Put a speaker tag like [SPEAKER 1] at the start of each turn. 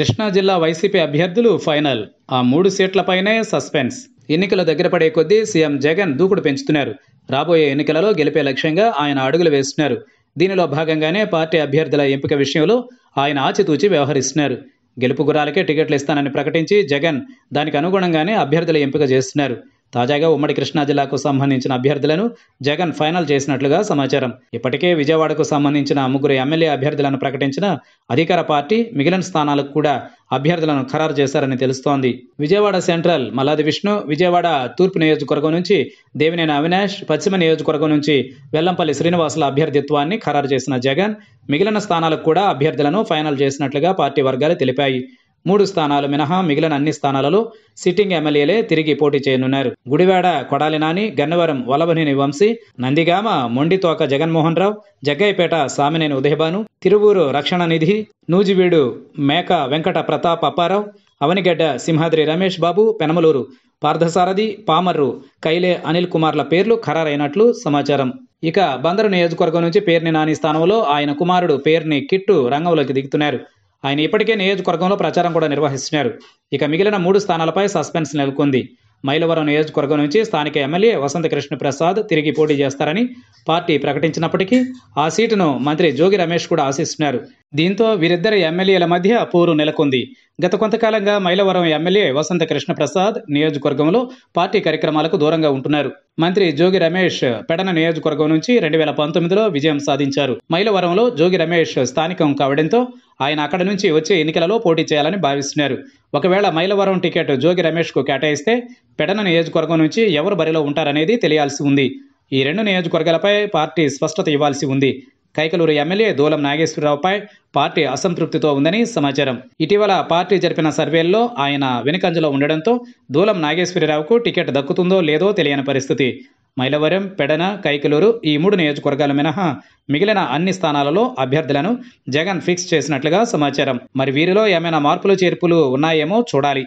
[SPEAKER 1] కృష్ణా జిల్లా వైసీపీ అభ్యర్థులు ఫైనల్ ఆ మూడు సీట్లపైనే సస్పెన్స్ ఎన్నికలు దగ్గర పడే కొద్దీ సీఎం జగన్ దూకుడు పెంచుతున్నారు రాబోయే ఎన్నికలలో గెలిపే లక్ష్యంగా ఆయన అడుగులు వేస్తున్నారు దీనిలో భాగంగానే పార్టీ అభ్యర్థుల ఎంపిక విషయంలో ఆయన ఆచితూచి వ్యవహరిస్తున్నారు గెలుపు గురాలకే టికెట్లు ఇస్తానని ప్రకటించి జగన్ దానికి అనుగుణంగానే అభ్యర్థుల ఎంపిక చేస్తున్నారు తాజాగా ఉమ్మడి కృష్ణా జిల్లాకు సంబంధించిన అభ్యర్థులను జగన్ ఫైనల్ చేసినట్లుగా సమాచారం ఇప్పటికే విజయవాడకు సంబంధించిన ముగ్గురు ఎమ్మెల్యే అభ్యర్థులను ప్రకటించిన అధికార పార్టీ మిగిలిన స్థానాలకు కూడా అభ్యర్థులను ఖరారు చేశారని తెలుస్తోంది విజయవాడ సెంట్రల్ మల్లాది విష్ణు విజయవాడ తూర్పు నియోజకవర్గం నుంచి దేవినేని అవినాష్ పశ్చిమ నియోజకవర్గం నుంచి వెల్లంపల్లి శ్రీనివాసుల అభ్యర్థిత్వాన్ని ఖరారు చేసిన జగన్ మిగిలిన స్థానాలకు కూడా అభ్యర్థులను ఫైనల్ చేసినట్లుగా పార్టీ వర్గాలు తెలిపాయి మూడు స్థానాలు మినహా మిగిలిన అన్ని స్థానాలలో సిట్టింగ్ ఎమ్మెల్యేలే తిరిగి పోటీ చేయనున్నారు గుడివాడ కొడాలి నాని గన్నవరం వలభనేని వంశీ నందిగామ మొండితోక జగన్మోహన్ రావు జగ్గైపేట సామినేని ఉదయభాను తిరువూరు రక్షణ నిధి నూజివీడు మేక వెంకట ప్రతాప్ అప్పారావు అవనిగడ్డ సింహాద్రి రమేష్ బాబు పెనమలూరు పార్థసారథి పామర్రు కైలే అనిల్ కుమార్ల పేర్లు ఖరారైనట్లు సమాచారం ఇక బందరు నియోజకవర్గం నుంచి పేర్ని నాని స్థానంలో ఆయన కుమారుడు పేర్ని కిట్టు రంగంలోకి దిగుతున్నారు ఆయన ఇప్పటికే నియోజకవర్గంలో ప్రచారం కూడా నిర్వహిస్తున్నారు ఇక మిగిలిన మూడు స్థానాలపై సస్పెన్స్ నెలకొంది మైలవరం నియోజకవర్గం నుంచి స్థానిక ఎమ్మెల్యే వసంత కృష్ణ ప్రసాద్ తిరిగి పోటీ చేస్తారని పార్టీ ప్రకటించినప్పటికీ ఆ సీటును మంత్రి జోగి రమేష్ కూడా ఆశిస్తున్నారు దీంతో వీరిద్దరు ఎమ్మెల్యేల మధ్య పోరు నెలకొంది గత కొంతకాలంగా మైలవరం ఎమ్మెల్యే వసంత కృష్ణ ప్రసాద్ నియోజకవర్గంలో పార్టీ కార్యక్రమాలకు దూరంగా ఉంటున్నారు మంత్రి జోగి రమేష్ పెడన నియోజకవర్గం నుంచి రెండు వేల పంతొమ్మిదిలో విజయం సాధించారు మైలవరంలో జోగి రమేష్ స్థానికం కావడంతో ఆయన అక్కడ నుంచి వచ్చే ఎన్నికలలో పోటీ చేయాలని భావిస్తున్నారు ఒకవేళ మైలవరం టికెట్ జోగి రమేష్కు కేటాయిస్తే పెడన నియోజకవర్గం నుంచి ఎవరు బరిలో ఉంటారనేది తెలియాల్సి ఉంది ఈ రెండు నియోజకవర్గాలపై పార్టీ స్పష్టత ఇవ్వాల్సి ఉంది కైకలూరు ఎమ్మెల్యే దూలం నాగేశ్వరరావుపై పార్టీ అసంతృప్తితో ఉందని సమాచారం ఇటీవల పార్టీ జరిపిన సర్వేల్లో ఆయన వెనుకంజలో ఉండడంతో దూలం నాగేశ్వరరావుకు టికెట్ దక్కుతుందో లేదో తెలియని పరిస్థితి మైలవరం పెడన కైకలూరు ఈ మూడు నియోజకవర్గాలు మినహా మిగిలిన అన్ని స్థానాలలో అభ్యర్థులను జగన్ ఫిక్స్ చేసినట్లుగా సమాచారం మరి వీరిలో ఏమైనా మార్పులు చేర్పులు ఉన్నాయేమో చూడాలి